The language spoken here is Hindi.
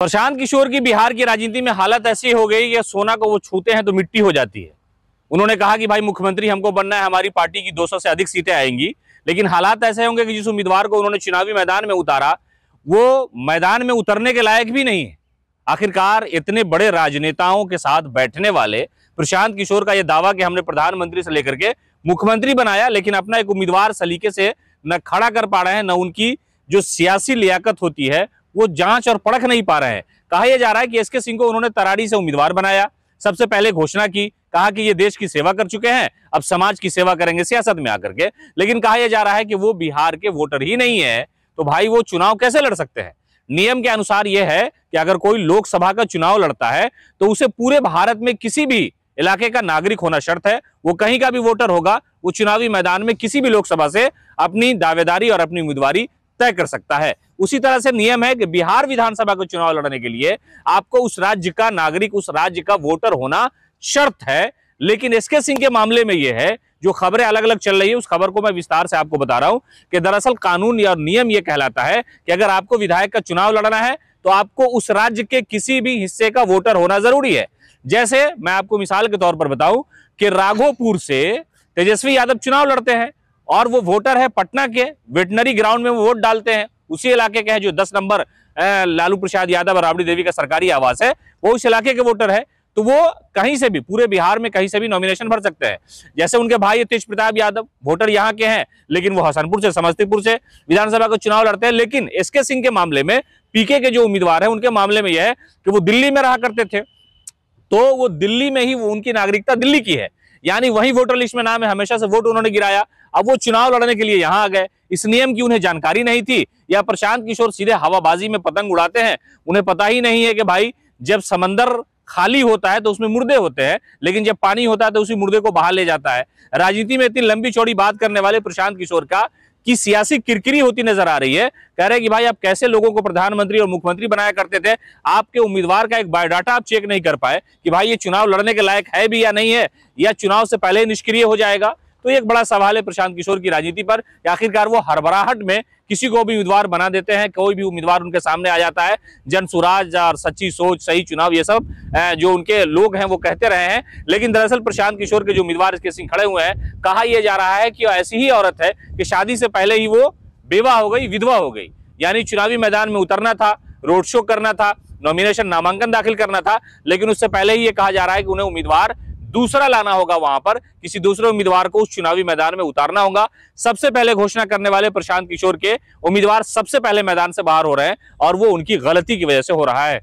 प्रशांत किशोर की बिहार की राजनीति में हालत ऐसी हो गई कि सोना को वो छूते हैं तो मिट्टी हो जाती है उन्होंने कहा कि भाई मुख्यमंत्री हमको बनना है हमारी पार्टी की 200 से अधिक सीटें आएंगी लेकिन हालात ऐसे होंगे कि जिस उम्मीदवार को उन्होंने चुनावी मैदान में उतारा वो मैदान में उतरने के लायक भी नहीं है आखिरकार इतने बड़े राजनेताओं के साथ बैठने वाले प्रशांत किशोर का यह दावा कि हमने प्रधानमंत्री से लेकर के मुख्यमंत्री बनाया लेकिन अपना एक उम्मीदवार सलीके से न खड़ा कर पा रहे हैं न उनकी जो सियासी लियाकत होती है वो जांच और पड़ख नहीं पा रहे हैं कहा यह जा रहा है कि एस के सिंह को उन्होंने तराड़ी से उम्मीदवार बनाया सबसे पहले घोषणा की कहा कि ये देश की सेवा कर चुके हैं अब समाज की सेवा करेंगे सियासत में आकर के लेकिन कहा यह जा रहा है कि वो बिहार के वोटर ही नहीं है तो भाई वो चुनाव कैसे लड़ सकते हैं नियम के अनुसार यह है कि अगर कोई लोकसभा का चुनाव लड़ता है तो उसे पूरे भारत में किसी भी इलाके का नागरिक होना शर्त है वो कहीं का भी वोटर होगा वो चुनावी मैदान में किसी भी लोकसभा से अपनी दावेदारी और अपनी उम्मीदवारी तय कर सकता है उसी तरह से नियम है कि बिहार विधानसभा के चुनाव लड़ने के लिए आपको उस राज्य का नागरिक उस राज्य का वोटर होना शर्त है लेकिन एसके सिंह के मामले में यह है जो खबरें अलग अलग चल रही है उस खबर को मैं विस्तार से आपको बता रहा हूं कि दरअसल कानून या नियम यह कहलाता है कि अगर आपको विधायक का चुनाव लड़ना है तो आपको उस राज्य के किसी भी हिस्से का वोटर होना जरूरी है जैसे मैं आपको मिसाल के तौर पर बताऊं कि राघोपुर से तेजस्वी यादव चुनाव लड़ते हैं और वो वोटर है पटना के वेटनरी ग्राउंड में वो वोट डालते हैं उसी इलाके के है जो दस नंबर लालू प्रसाद यादव और राबड़ी देवी का सरकारी आवास है वो उस इलाके के वोटर है तो वो कहीं से भी पूरे बिहार में कहीं से भी नॉमिनेशन भर सकते हैं जैसे उनके भाई तेज प्रताप यादव वोटर यहाँ के हैं लेकिन वो हसनपुर से समस्तीपुर से विधानसभा का चुनाव लड़ते हैं लेकिन एस के सिंह के मामले में पीके के जो उम्मीदवार है उनके मामले में यह है कि वो दिल्ली में रहा करते थे तो वो दिल्ली में ही वो उनकी नागरिकता दिल्ली की है यानी वही वोटर लिस्ट में नाम है हमेशा से वोट उन्होंने गिराया अब वो चुनाव लड़ने के लिए यहाँ आ गए इस नियम की उन्हें जानकारी नहीं थी या प्रशांत किशोर सीधे हवाबाजी में पतंग उड़ाते हैं उन्हें पता ही नहीं है कि भाई जब समंदर खाली होता है तो उसमें मुर्दे होते हैं लेकिन जब पानी होता है तो उसी मुर्दे को बाहर ले जाता है राजनीति में इतनी लंबी चौड़ी बात करने वाले प्रशांत किशोर का की सियासी किरकिरी होती नजर आ रही है कह रहे कि भाई आप कैसे लोगों को प्रधानमंत्री और मुख्यमंत्री बनाया करते थे आपके उम्मीदवार का एक बायोडाटा आप चेक नहीं कर पाए कि भाई ये चुनाव लड़ने के लायक है भी या नहीं है या चुनाव से पहले निष्क्रिय हो जाएगा तो एक बड़ा सवाल है प्रशांत किशोर की राजनीति पर आखिरकार वो हरबराहट में किसी को भी उम्मीदवार बना देते हैं कोई भी उम्मीदवार उनके सामने आ जाता है जन सुराज और सच्ची सोच सही चुनाव ये सब जो उनके लोग हैं वो कहते रहे हैं लेकिन दरअसल प्रशांत किशोर के जो उम्मीदवार इसके सिंह खड़े हुए हैं कहा यह जा रहा है कि ऐसी ही औरत है कि शादी से पहले ही वो बेवा हो गई विधवा हो गई यानी चुनावी मैदान में उतरना था रोड शो करना था नॉमिनेशन नामांकन दाखिल करना था लेकिन उससे पहले ही ये कहा जा रहा है कि उन्हें उम्मीदवार दूसरा लाना होगा वहां पर किसी दूसरे उम्मीदवार को उस चुनावी मैदान में उतारना होगा सबसे पहले घोषणा करने वाले प्रशांत किशोर के उम्मीदवार सबसे पहले मैदान से बाहर हो रहे हैं और वो उनकी गलती की वजह से हो रहा है